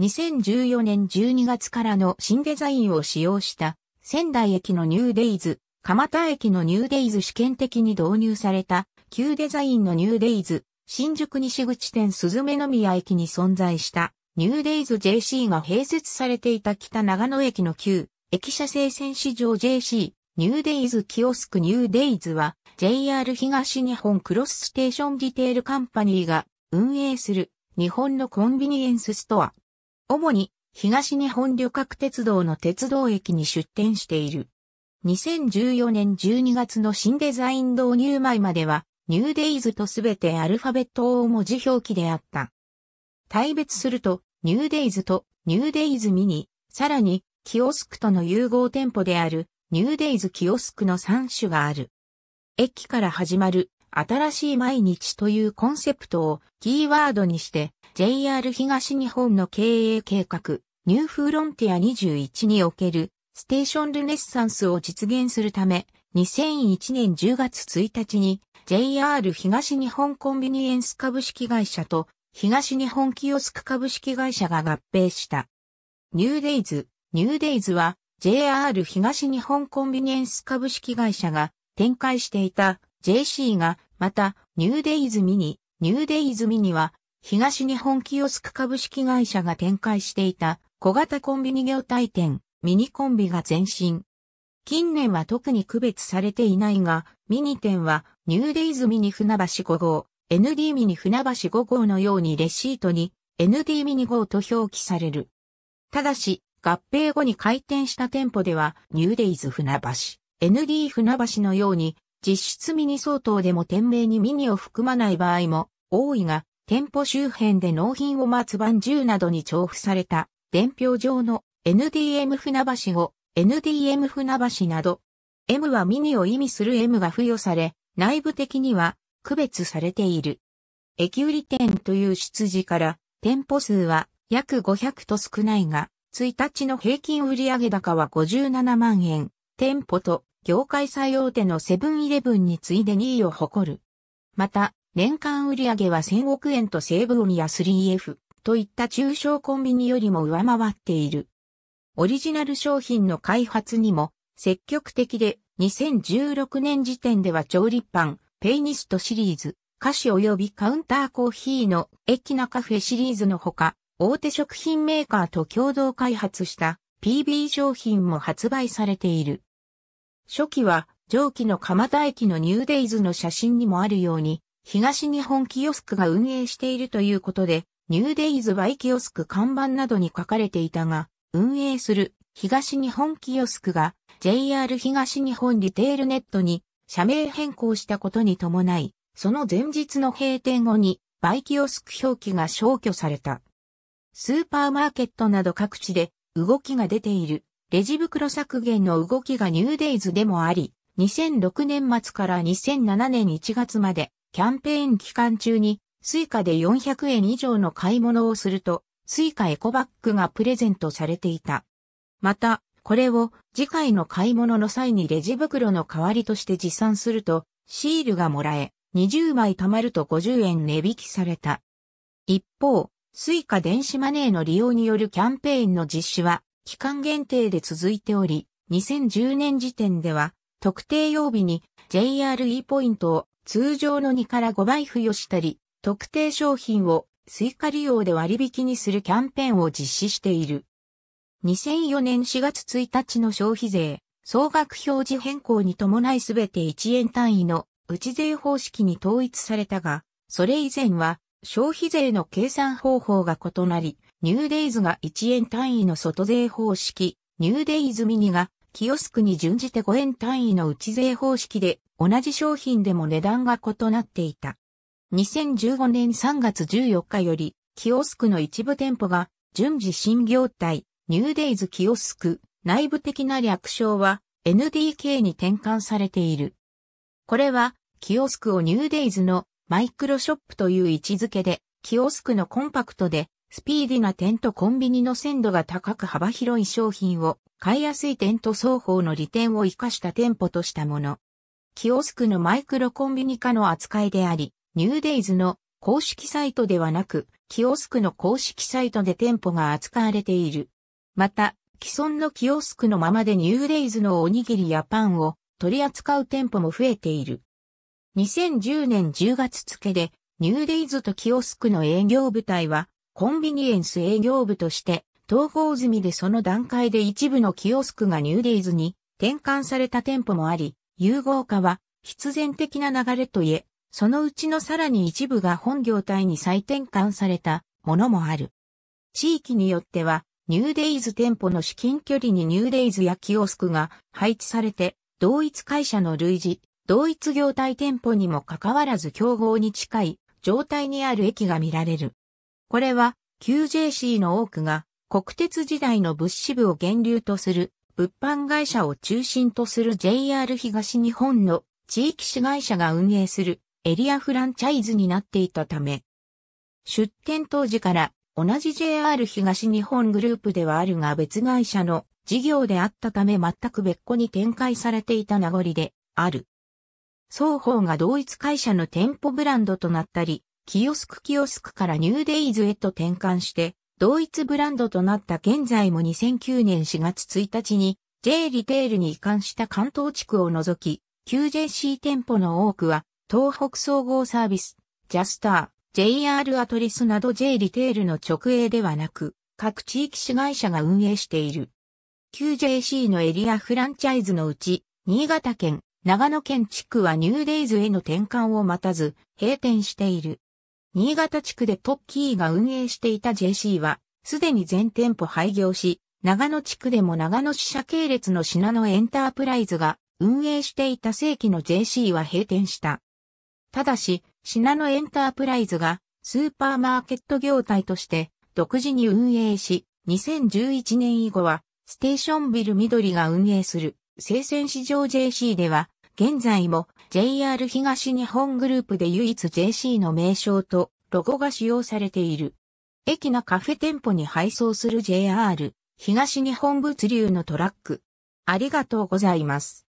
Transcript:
2014年12月からの新デザインを使用した仙台駅のニューデイズ、蒲田駅のニューデイズ試験的に導入された旧デザインのニューデイズ、新宿西口店鈴目の宮駅に存在したニューデイズ JC が併設されていた北長野駅の旧駅舎生鮮市場 JC ニューデイズキオスクニューデイズは JR 東日本クロスステーションディテールカンパニーが運営する日本のコンビニエンスストア主に東日本旅客鉄道の鉄道駅に出店している。2014年12月の新デザイン導入前までは、ニューデイズとすべてアルファベット大文字表記であった。対別すると、ニューデイズとニューデイズミニ、さらに、キオスクとの融合店舗である、ニューデイズキオスクの3種がある。駅から始まる、新しい毎日というコンセプトをキーワードにして、JR 東日本の経営計画、ニューフーロンティア21におけるステーションルネッサンスを実現するため、2001年10月1日に JR 東日本コンビニエンス株式会社と東日本キオスク株式会社が合併した。ニューデイズ、ニューデイズは JR 東日本コンビニエンス株式会社が展開していた JC がまたニューデイズミニ、ニューデイズミニは東日本キオスク株式会社が展開していた小型コンビニ業態店、ミニコンビが前身。近年は特に区別されていないが、ミニ店はニューデイズミニ船橋5号、ND ミニ船橋5号のようにレシートに ND ミニ号と表記される。ただし、合併後に開店した店舗ではニューデイズ船橋、ND 船橋のように実質ミニ相当でも店名にミニを含まない場合も多いが、店舗周辺で納品を待つ番銃などに重付された、伝票上の NDM 船橋を NDM 船橋など、M はミニを意味する M が付与され、内部的には区別されている。駅売り店という出自から、店舗数は約500と少ないが、1日の平均売上高は57万円。店舗と業界最大手のセブンイレブンに次いで2位を誇る。また、年間売上は1000億円とセーブオニや 3F といった中小コンビニよりも上回っている。オリジナル商品の開発にも積極的で2016年時点では調理パン、ペイニストシリーズ、菓子及びカウンターコーヒーの駅なカフェシリーズのほか、大手食品メーカーと共同開発した PB 商品も発売されている。初期は上記の蒲田駅のニューデイズの写真にもあるように、東日本キオスクが運営しているということで、ニューデイズバイキオスク看板などに書かれていたが、運営する東日本キオスクが JR 東日本リテールネットに社名変更したことに伴い、その前日の閉店後にバイキオスク表記が消去された。スーパーマーケットなど各地で動きが出ているレジ袋削減の動きがニューデイズでもあり、2006年末から2007年1月までキャンペーン期間中に、スイカで400円以上の買い物をすると、スイカエコバッグがプレゼントされていた。また、これを次回の買い物の際にレジ袋の代わりとして持参すると、シールがもらえ、20枚貯まると50円値引きされた。一方、スイカ電子マネーの利用によるキャンペーンの実施は、期間限定で続いており、2010年時点では、特定曜日に JRE ポイントを通常の2から5倍付与したり、特定商品を追加利用で割引にするキャンペーンを実施している。2004年4月1日の消費税、総額表示変更に伴いすべて1円単位の内税方式に統一されたが、それ以前は消費税の計算方法が異なり、ニューデイズが1円単位の外税方式、ニューデイズミニがキオスクに準じて5円単位の内税方式で同じ商品でも値段が異なっていた。2015年3月14日より、キオスクの一部店舗が、順次新業態、ニューデイズキオスク、内部的な略称は、NDK に転換されている。これは、キオスクをニューデイズのマイクロショップという位置づけで、キオスクのコンパクトで、スピーディな点とコンビニの鮮度が高く幅広い商品を買いやすい点と双方の利点を活かした店舗としたもの。キオスクのマイクロコンビニ化の扱いであり、ニューデイズの公式サイトではなく、キオスクの公式サイトで店舗が扱われている。また、既存のキオスクのままでニューデイズのおにぎりやパンを取り扱う店舗も増えている。2010年10月付で、ニューデイズとキオスクの営業部隊は、コンビニエンス営業部として統合済みでその段階で一部のキオスクがニューデイズに転換された店舗もあり、融合化は必然的な流れといえ、そのうちのさらに一部が本業態に再転換されたものもある。地域によっては、ニューデイズ店舗の至近距離にニューデイズやキオスクが配置されて、同一会社の類似、同一業態店舗にもかかわらず競合に近い状態にある駅が見られる。これは QJC の多くが国鉄時代の物資部を源流とする物販会社を中心とする JR 東日本の地域市会社が運営するエリアフランチャイズになっていたため、出店当時から同じ JR 東日本グループではあるが別会社の事業であったため全く別個に展開されていた名残である。双方が同一会社の店舗ブランドとなったり、キオスクキオスクからニューデイズへと転換して、同一ブランドとなった現在も2009年4月1日に J リテールに移管した関東地区を除き、QJC 店舗の多くは東北総合サービス、ジャスター、JR アトリスなど J リテールの直営ではなく、各地域市会社が運営している。QJC のエリアフランチャイズのうち、新潟県、長野県地区はニューデイズへの転換を待たず、閉店している。新潟地区でトッキーが運営していた JC は、すでに全店舗廃業し、長野地区でも長野支社系列の品のエンタープライズが運営していた正規の JC は閉店した。ただし、品のエンタープライズがスーパーマーケット業態として独自に運営し、2011年以後はステーションビル緑が運営する生鮮市場 JC では現在も JR 東日本グループで唯一 JC の名称とロゴが使用されている。駅のカフェ店舗に配送する JR 東日本物流のトラック。ありがとうございます。